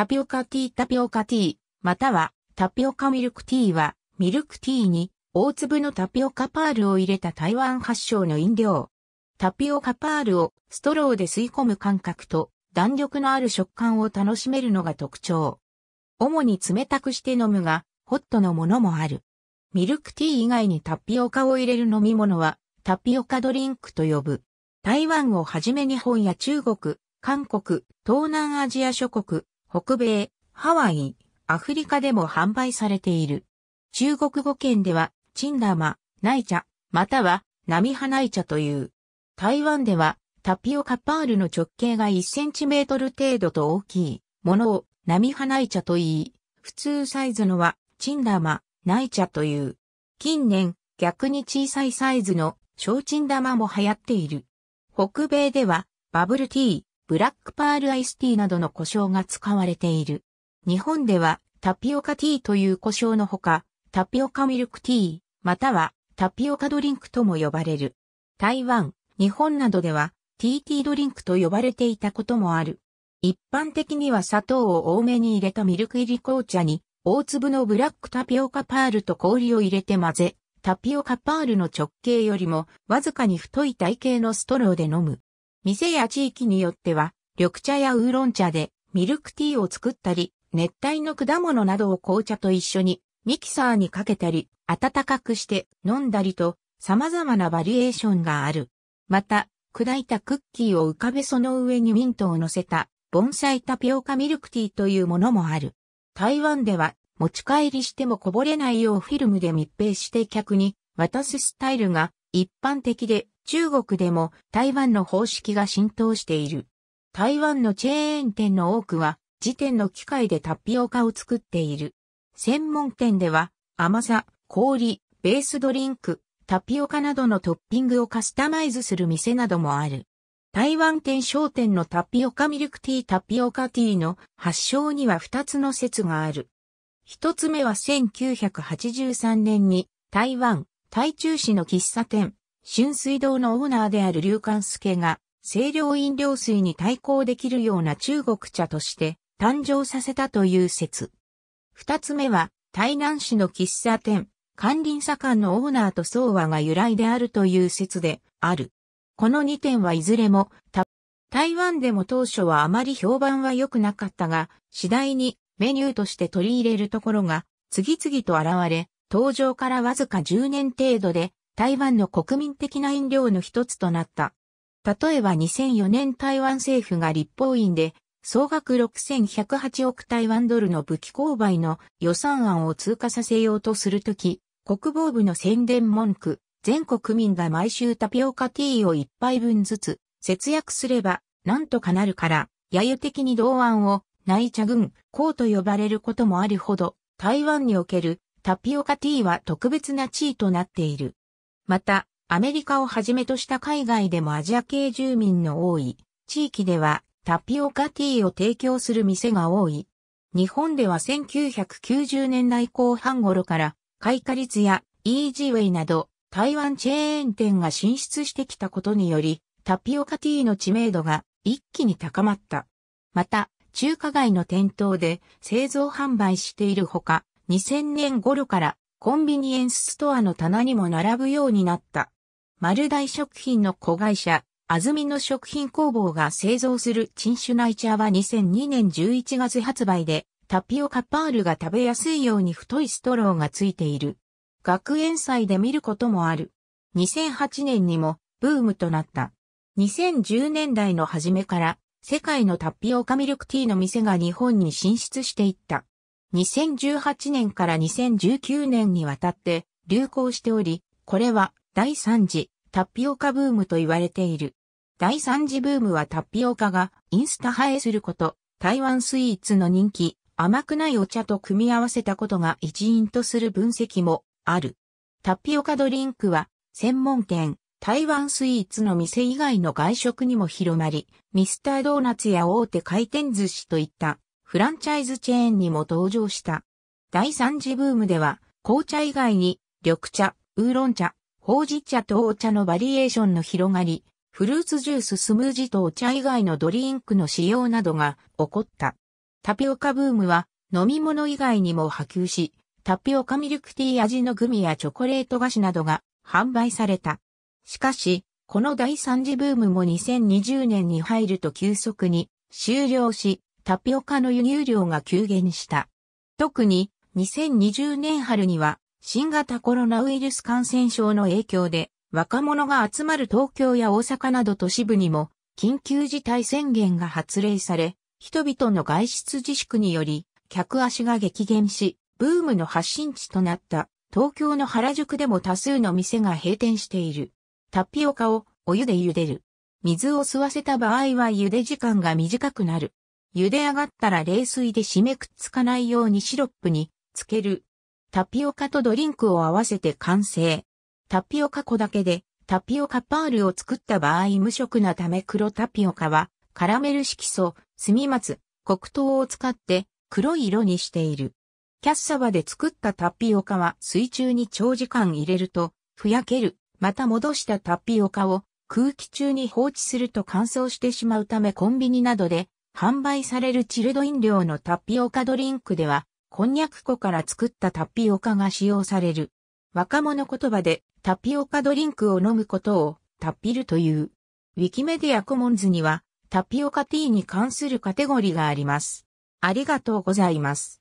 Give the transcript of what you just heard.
タピオカティータピオカティー、またはタピオカミルクティーは、ミルクティーに大粒のタピオカパールを入れた台湾発祥の飲料。タピオカパールをストローで吸い込む感覚と弾力のある食感を楽しめるのが特徴。主に冷たくして飲むが、ホットのものもある。ミルクティー以外にタピオカを入れる飲み物は、タピオカドリンクと呼ぶ。台湾をはじめ日本や中国、韓国、東南アジア諸国、北米、ハワイ、アフリカでも販売されている。中国語圏では、チンダマ、ナイチャ、または、ナミハナイチャという。台湾では、タピオカパールの直径が1センチメートル程度と大きいものを、ナミハナイチャと言い、普通サイズのは、チンダマ、ナイチャという。近年、逆に小さいサイズの、小チンダマも流行っている。北米では、バブルティー、ブラックパールアイスティーなどの胡椒が使われている。日本ではタピオカティーという胡椒のほか、タピオカミルクティー、またはタピオカドリンクとも呼ばれる。台湾、日本などでは TT ドリンクと呼ばれていたこともある。一般的には砂糖を多めに入れたミルク入り紅茶に、大粒のブラックタピオカパールと氷を入れて混ぜ、タピオカパールの直径よりもわずかに太い体型のストローで飲む。店や地域によっては、緑茶やウーロン茶でミルクティーを作ったり、熱帯の果物などを紅茶と一緒にミキサーにかけたり、温かくして飲んだりと様々なバリエーションがある。また、砕いたクッキーを浮かべその上にミントを乗せた盆栽タピオカミルクティーというものもある。台湾では持ち帰りしてもこぼれないようフィルムで密閉して客に渡すスタイルが一般的で中国でも台湾の方式が浸透している。台湾のチェーン店の多くは、時点の機械でタピオカを作っている。専門店では、甘さ、氷、ベースドリンク、タピオカなどのトッピングをカスタマイズする店などもある。台湾店商店のタピオカミルクティータピオカティーの発祥には2つの説がある。1つ目は1983年に台湾、台中市の喫茶店、春水堂のオーナーである龍冠助が、清涼飲料水に対抗できるような中国茶として誕生させたという説。二つ目は、台南市の喫茶店、関林左官のオーナーと相和が由来であるという説である。この二点はいずれも、台湾でも当初はあまり評判は良くなかったが、次第にメニューとして取り入れるところが次々と現れ、登場からわずか10年程度で台湾の国民的な飲料の一つとなった。例えば2004年台湾政府が立法院で総額6108億台湾ドルの武器購買の予算案を通過させようとするとき、国防部の宣伝文句、全国民が毎週タピオカティーを1杯分ずつ節約すれば何とかなるから、揶揄的に同案を内茶軍、公と呼ばれることもあるほど、台湾におけるタピオカティーは特別な地位となっている。また、アメリカをはじめとした海外でもアジア系住民の多い地域ではタピオカティーを提供する店が多い。日本では1990年代後半頃から開花率やイージーウェイなど台湾チェーン店が進出してきたことによりタピオカティーの知名度が一気に高まった。また、中華街の店頭で製造販売しているほか、2000年頃からコンビニエンスストアの棚にも並ぶようになった。丸大食品の子会社、安みの食品工房が製造するチンシュナイチャーは2002年11月発売で、タピオカパールが食べやすいように太いストローがついている。学園祭で見ることもある。2008年にもブームとなった。2010年代の初めから世界のタピオカミルクティーの店が日本に進出していった。2018年から2019年にわたって流行しており、これは第3次タピオカブームと言われている。第3次ブームはタピオカがインスタ映えすること、台湾スイーツの人気、甘くないお茶と組み合わせたことが一因とする分析もある。タピオカドリンクは専門店、台湾スイーツの店以外の外食にも広まり、ミスタードーナツや大手回転寿司といったフランチャイズチェーンにも登場した。第三次ブームでは、紅茶以外に、緑茶、ウーロン茶、ほうじ茶とお茶のバリエーションの広がり、フルーツジューススムージーとお茶以外のドリンクの使用などが起こった。タピオカブームは飲み物以外にも波及し、タピオカミルクティー味のグミやチョコレート菓子などが販売された。しかし、この第三次ブームも2020年に入ると急速に終了し、タピオカの輸入量が急減した。特に2020年春には新型コロナウイルス感染症の影響で若者が集まる東京や大阪など都市部にも緊急事態宣言が発令され、人々の外出自粛により客足が激減し、ブームの発信地となった東京の原宿でも多数の店が閉店している。タピオカをお湯で茹でる。水を吸わせた場合は茹で時間が短くなる。茹で上がったら冷水で締めくっつかないようにシロップにつける。タピオカとドリンクを合わせて完成。タピオカ粉だけでタピオカパールを作った場合無色なため黒タピオカはカラメル色素、炭、松、黒糖を使って黒い色にしている。キャッサバで作ったタピオカは水中に長時間入れるとふやける、また戻したタピオカを空気中に放置すると乾燥してしまうためコンビニなどで販売されるチルド飲料のタピオカドリンクでは、こんにゃく粉から作ったタピオカが使用される。若者言葉でタピオカドリンクを飲むことをタピルという。ウィキメディアコモンズにはタピオカティーに関するカテゴリーがあります。ありがとうございます。